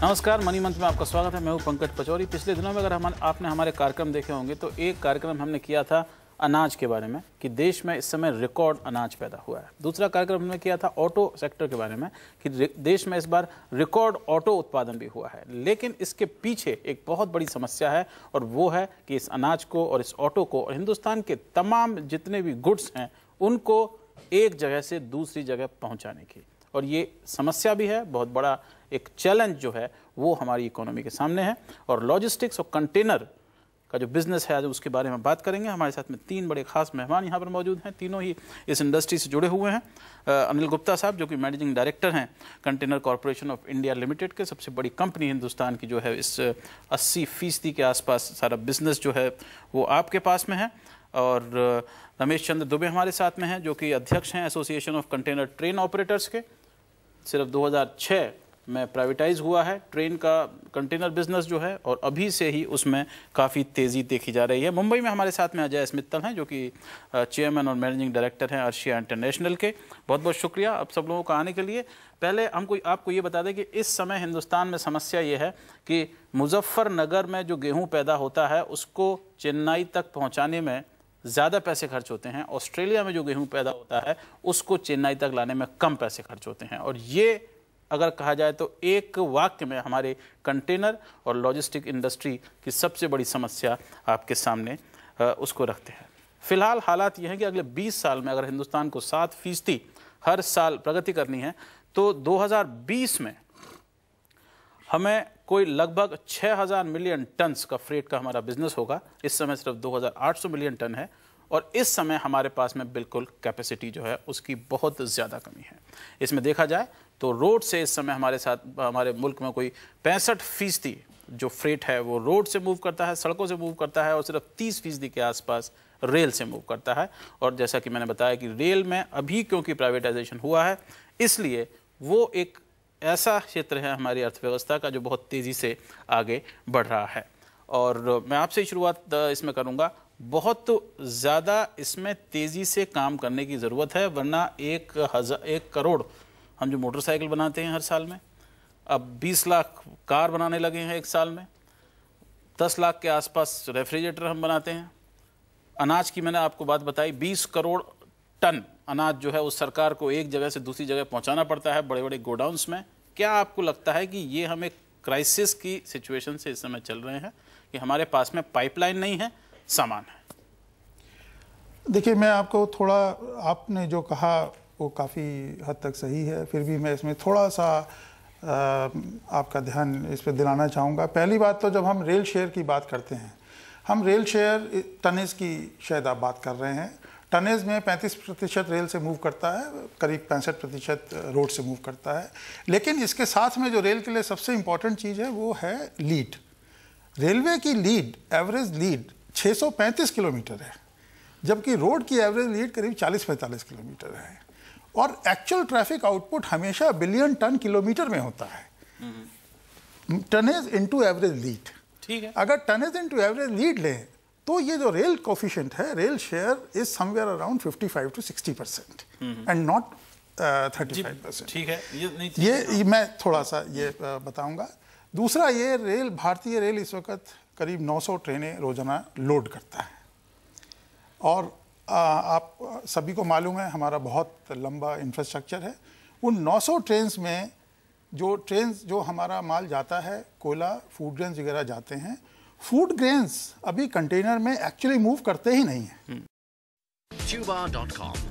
नमस्कार money month में आपका स्वागत है मैं हूं पंकज पचौरी पिछले दिनों में अगर हम आपने हमारे कार्यक्रम देखे होंगे तो एक कार्यक्रम हमने किया था अनाज के बारे में कि देश में इस समय रिकॉर्ड अनाज पैदा हुआ है दूसरा कार्यक्रम हमने किया था ऑटो सेक्टर के बारे में कि देश में इस बार रिकॉर्ड ऑटो उत्पादन भी हुआ है लेकिन इसके पीछे एक बहुत बड़ी समस्या है और वो है कि इस अनाज को और इस ऑटो को और हिंदुस्तान के तमाम जितने भी गुड्स हैं उनको एक जगह से दूसरी जगह पहुँचाने की और ये समस्या भी है बहुत बड़ा एक चैलेंज जो है वो हमारी इकोनॉमी के सामने है और लॉजिस्टिक्स और कंटेनर का जो बिज़नेस है आज उसके बारे में बात करेंगे हमारे साथ में तीन बड़े खास मेहमान यहाँ पर मौजूद हैं तीनों ही इस इंडस्ट्री से जुड़े हुए हैं अनिल गुप्ता साहब जो कि मैनेजिंग डायरेक्टर हैं container corporation of India limited के सबसे बड़ी कंपनी हिंदुस्तान की जो है इस अस्सी फीसदी के आसपास सारा बिज़नेस जो है वो आपके पास में है और रमेश चंद्र दुबे हमारे साथ में हैं जो कि अध्यक्ष हैं association of container train operators के सिर्फ 2006 में प्राइवेटाइज हुआ है ट्रेन का कंटेनर बिजनेस जो है और अभी से ही उसमें काफ़ी तेज़ी देखी जा रही है मुंबई में हमारे साथ में अजय एस मित्तल हैं जो कि चेयरमैन और मैनेजिंग डायरेक्टर हैं अर्शिया इंटरनेशनल के बहुत बहुत शुक्रिया आप सब लोगों का आने के लिए पहले हमको आपको ये बता दें कि इस समय हिंदुस्तान में समस्या ये है कि मुजफ्फरनगर में जो गेहूँ पैदा होता है उसको चेन्नई तक पहुँचाने में ज़्यादा पैसे खर्च होते हैं ऑस्ट्रेलिया में जो गेहूँ पैदा होता है उसको चेन्नई तक लाने में कम पैसे खर्च होते हैं और ये अगर कहा जाए तो एक वाक्य में हमारे कंटेनर और लॉजिस्टिक इंडस्ट्री की सबसे बड़ी समस्या आपके सामने उसको रखते हैं फिलहाल हालात ये हैं कि अगले 20 साल में अगर हिंदुस्तान को सात फीसदी हर साल प्रगति करनी है तो 2020 में हमें कोई लगभग 6000 मिलियन टन का फ्रेट का हमारा बिजनेस होगा इस समय सिर्फ 2800 मिलियन टन है और इस समय हमारे पास में बिल्कुल कैपेसिटी जो है उसकी बहुत ज़्यादा कमी है इसमें देखा जाए तो रोड से इस समय हमारे साथ हमारे मुल्क में कोई पैंसठ फीसदी जो फ्रेट है वो रोड से मूव करता है सड़कों से मूव करता है और सिर्फ तीस फीसदी के आसपास रेल से मूव करता है और जैसा कि मैंने बताया कि रेल में अभी क्योंकि प्राइवेटाइजेशन हुआ है इसलिए वो एक ऐसा क्षेत्र है हमारी अर्थव्यवस्था का जो बहुत तेज़ी से आगे बढ़ रहा है और मैं आपसे शुरुआत इसमें करूँगा बहुत ज़्यादा इसमें तेज़ी से काम करने की ज़रूरत है वरना एक हज़ार एक करोड़ हम जो मोटरसाइकिल बनाते हैं हर साल में अब 20 लाख कार बनाने लगे हैं एक साल में 10 लाख के आसपास रेफ्रिजरेटर हम बनाते हैं अनाज की मैंने आपको बात बताई 20 करोड़ टन अनाज जो है उस सरकार को एक जगह से दूसरी जगह पहुंचाना पड़ता है बड़े बड़े गोडाउंस में क्या आपको लगता है कि ये हम एक क्राइसिस की सिचुएशन से इस समय चल रहे हैं कि हमारे पास में पाइपलाइन नहीं है सामान है देखिए मैं आपको थोड़ा आपने जो कहा वो काफ़ी हद तक सही है फिर भी मैं इसमें थोड़ा सा आपका ध्यान इस पर दिलाना चाहूँगा पहली बात तो जब हम रेल शेयर की बात करते हैं हम रेल शेयर टनेज की शायद आप बात कर रहे हैं टनेज में 35 प्रतिशत रेल से मूव करता है करीब पैंसठ प्रतिशत रोड से मूव करता है लेकिन इसके साथ में जो रेल के लिए सबसे इम्पॉर्टेंट चीज़ है वो है लीड रेलवे की लीड एवरेज लीड 635 किलोमीटर है जबकि रोड की एवरेज लीड करीब 40-45 किलोमीटर है और एक्चुअल ट्रैफिक आउटपुट हमेशा बिलियन टन किलोमीटर में होता है टनेज इनटू एवरेज लीड ठीक है अगर टनेज इनटू एवरेज लीड लें तो ये जो रेल कोफिशेंट है rail share is somewhere around 55 to 60 percent and not thirty five percent ठीक है ये नहीं ये, ये मैं थोड़ा सा ये uh, बताऊंगा दूसरा ये रेल भारतीय रेल इस वक्त करीब 900 ट्रेनें रोजाना लोड करता है और आप सभी को मालूम है हमारा बहुत लंबा इंफ्रास्ट्रक्चर है उन 900 ट्रेन में जो ट्रेन जो हमारा माल जाता है कोयला फूड ग्रेन्स वगैरह जाते हैं फूड ग्रेन्स अभी कंटेनर में एक्चुअली मूव करते ही नहीं है